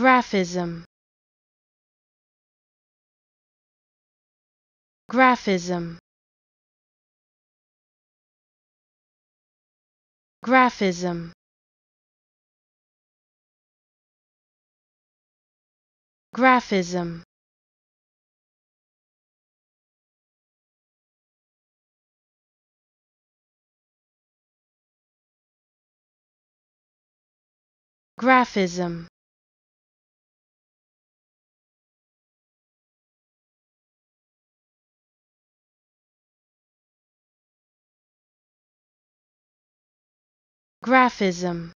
graphism graphism graphism graphism graphism graphism